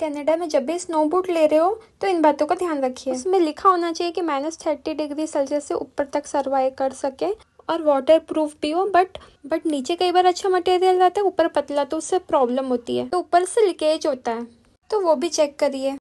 Canada में जब भी स्नो बूट ले रहे हो तो इन बातों का ध्यान रखिए इसमें लिखा होना चाहिए कि माइनस थर्टी डिग्री सेल्सियस से ऊपर तक सर्वाइव कर सके और वाटर प्रूफ भी हो बट बट नीचे कई बार अच्छा मटेरियल रहता है ऊपर पतला तो उससे प्रॉब्लम होती है तो ऊपर से लीकेज होता है तो वो भी चेक करिए